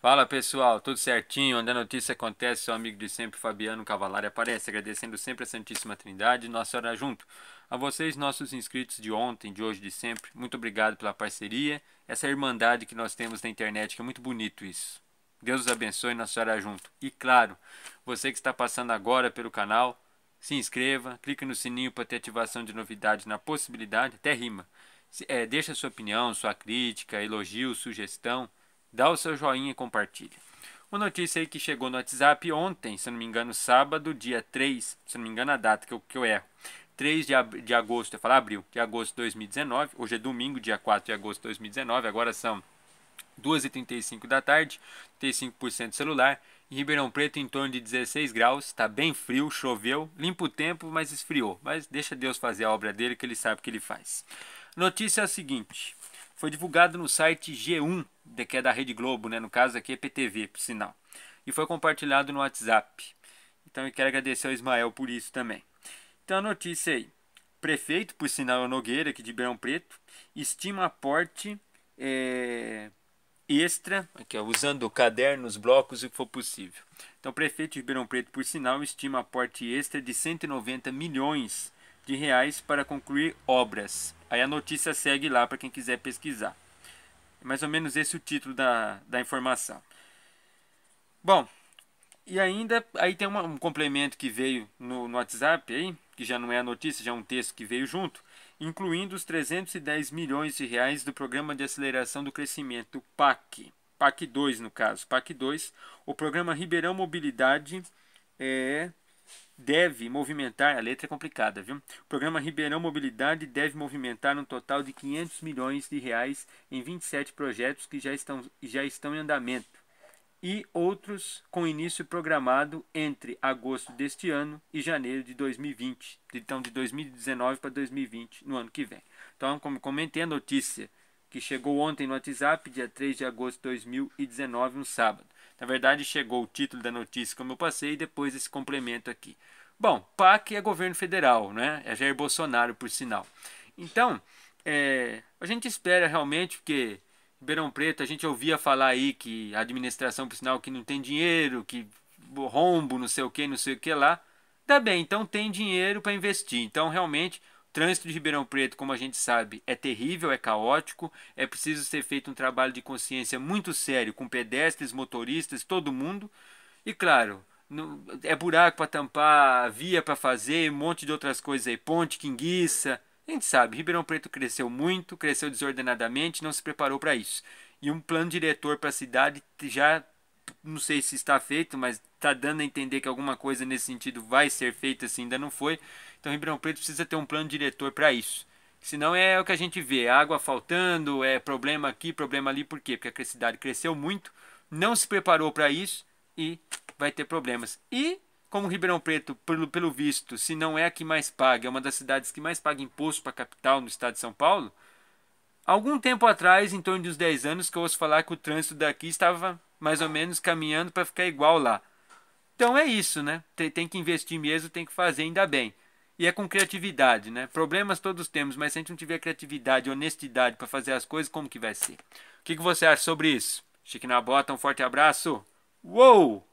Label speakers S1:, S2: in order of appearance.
S1: Fala pessoal, tudo certinho? Onde a notícia acontece, seu amigo de sempre Fabiano Cavalari aparece, agradecendo sempre a Santíssima Trindade e Nossa Hora Junto. A vocês, nossos inscritos de ontem, de hoje, de sempre, muito obrigado pela parceria, essa irmandade que nós temos na internet, que é muito bonito isso. Deus os abençoe, Nossa Hora Junto. E claro, você que está passando agora pelo canal, se inscreva, clique no sininho para ter ativação de novidades na possibilidade, até rima. É, deixa sua opinião, sua crítica, elogio, sugestão dá o seu joinha e compartilha. Uma notícia aí que chegou no WhatsApp ontem, se não me engano, sábado, dia 3, se não me engano a data que eu, que eu erro. 3 de, ab, de agosto, eu falo abril, de agosto de 2019, hoje é domingo, dia 4 de agosto de 2019, agora são 2h35 da tarde, 35% celular, em Ribeirão Preto em torno de 16 graus, está bem frio, choveu, limpa o tempo, mas esfriou. Mas deixa Deus fazer a obra dele, que ele sabe o que ele faz. Notícia é a seguinte: foi divulgado no site G1, que é da Rede Globo, né? no caso aqui é PTV, por sinal, e foi compartilhado no WhatsApp. Então eu quero agradecer ao Ismael por isso também. Então a notícia aí. Prefeito, por sinal, Nogueira, aqui de Ribeirão Preto, estima aporte é, extra, aqui, ó, usando cadernos, blocos, o que for possível. Então, prefeito de Ribeirão Preto, por sinal, estima aporte extra de 190 milhões de reais para concluir obras. Aí a notícia segue lá para quem quiser pesquisar. É mais ou menos esse o título da, da informação. Bom, e ainda aí tem uma, um complemento que veio no, no, WhatsApp aí, que já não é a notícia, já é um texto que veio junto, incluindo os 310 milhões de reais do programa de aceleração do crescimento PAC. PAC 2, no caso, PAC 2, o programa Ribeirão Mobilidade é deve movimentar, a letra é complicada, viu? O programa Ribeirão Mobilidade deve movimentar um total de 500 milhões de reais em 27 projetos que já estão, já estão em andamento e outros com início programado entre agosto deste ano e janeiro de 2020, então de 2019 para 2020, no ano que vem. Então, como comentei a notícia que chegou ontem no WhatsApp, dia 3 de agosto de 2019, no um sábado. Na verdade, chegou o título da notícia como eu passei e depois esse complemento aqui. Bom, PAC é governo federal, né? É Jair Bolsonaro, por sinal. Então, é, a gente espera realmente, porque Ribeirão Preto, a gente ouvia falar aí que a administração, por sinal, que não tem dinheiro, que rombo, não sei o que, não sei o que lá. Tá bem, então tem dinheiro para investir. Então, realmente, trânsito de Ribeirão Preto, como a gente sabe, é terrível, é caótico, é preciso ser feito um trabalho de consciência muito sério com pedestres, motoristas, todo mundo. E claro, é buraco para tampar, via para fazer, um monte de outras coisas aí, ponte, quinguiça. A gente sabe, Ribeirão Preto cresceu muito, cresceu desordenadamente, não se preparou para isso. E um plano diretor para a cidade já não sei se está feito, mas está dando a entender que alguma coisa nesse sentido vai ser feita se ainda não foi. Então Ribeirão Preto precisa ter um plano diretor para isso. Senão é o que a gente vê, é água faltando, é problema aqui, problema ali, por quê? Porque a cidade cresceu muito, não se preparou para isso e vai ter problemas. E como Ribeirão Preto, pelo, pelo visto, se não é a que mais paga, é uma das cidades que mais paga imposto para a capital no estado de São Paulo, algum tempo atrás, em torno de uns 10 anos, que eu ouço falar que o trânsito daqui estava mais ou menos caminhando para ficar igual lá. Então é isso, né? Tem, tem, que investir mesmo, tem que fazer ainda bem. E é com criatividade, né? Problemas todos temos, mas se a gente não tiver criatividade, e honestidade para fazer as coisas, como que vai ser? O que, que você acha sobre isso? Chique na bota, um forte abraço. Uou!